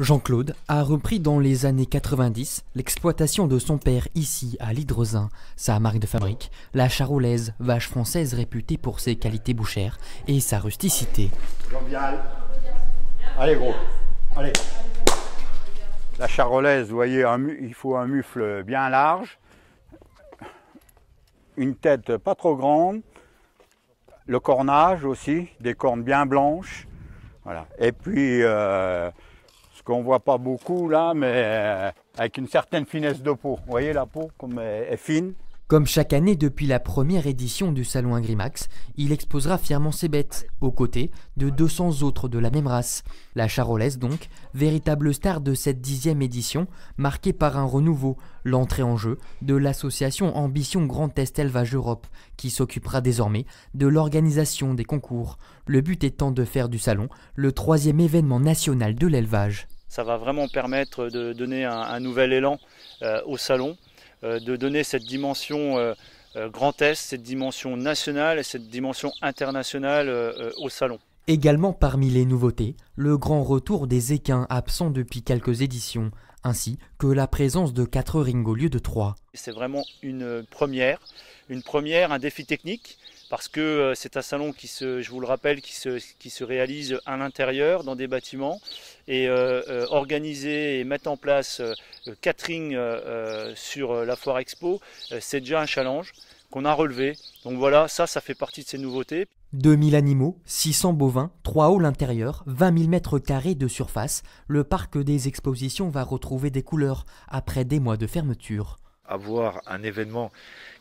Jean-Claude a repris dans les années 90 l'exploitation de son père ici à l'Hydrosin, sa marque de fabrique, la charolaise, vache française réputée pour ses qualités bouchères et sa rusticité. Allez gros, allez. La charolaise, vous voyez, il faut un mufle bien large, une tête pas trop grande, le cornage aussi, des cornes bien blanches, voilà. Et puis euh, ce qu'on voit pas beaucoup là, mais euh, avec une certaine finesse de peau. Vous voyez la peau comme elle euh, est fine. Comme chaque année depuis la première édition du Salon Ingrimax, il exposera fièrement ses bêtes, aux côtés de 200 autres de la même race. La charolaise donc, véritable star de cette dixième édition, marquée par un renouveau, l'entrée en jeu de l'association Ambition Grand Est Élevage Europe, qui s'occupera désormais de l'organisation des concours, le but étant de faire du salon le troisième événement national de l'élevage. Ça va vraiment permettre de donner un, nouvel élan euh, au salon. Euh, de donner cette dimension euh, euh, Grand cette dimension nationale et cette dimension internationale au salon. Également parmi les nouveautés, le grand retour des équins absents depuis quelques éditions, ainsi que la présence de quatre rings au lieu de trois. C'est vraiment une première, une première, un défi technique parce que euh, c'est un salon qui se, je vous le rappelle, qui se, réalise à l'intérieur, dans des bâtiments, et euh, euh, organiser et mettre en place quatre rings sur la foire expo, c'est déjà un challenge qu'on a relevé. Donc voilà, ça, ça fait partie de ces nouveautés. 2000 animaux, 600 bovins, 3 halls intérieurs, 20 000 mètres carrés de surface, le parc des expositions va retrouver des couleurs après des mois de fermeture avoir un événement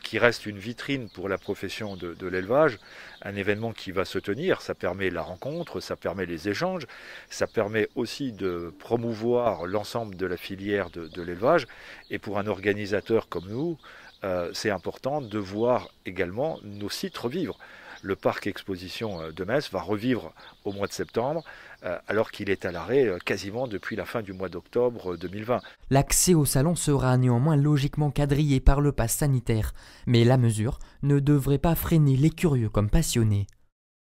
qui reste une vitrine pour la profession de, l'élevage, un événement qui va se tenir. Ça permet la rencontre, ça permet les échanges, ça permet aussi de promouvoir l'ensemble de la filière de, l'élevage. Et pour un organisateur comme nous, euh, c'est important de voir également nos sites revivre le parc exposition euh, de Metz va revivre au mois de septembre, euh, alors qu'il est à l'arrêt euh, quasiment depuis la fin du mois d'octobre 2020. L'accès au salon sera néanmoins logiquement quadrillé par le pass sanitaire, mais la mesure ne devrait pas freiner les curieux comme passionnés.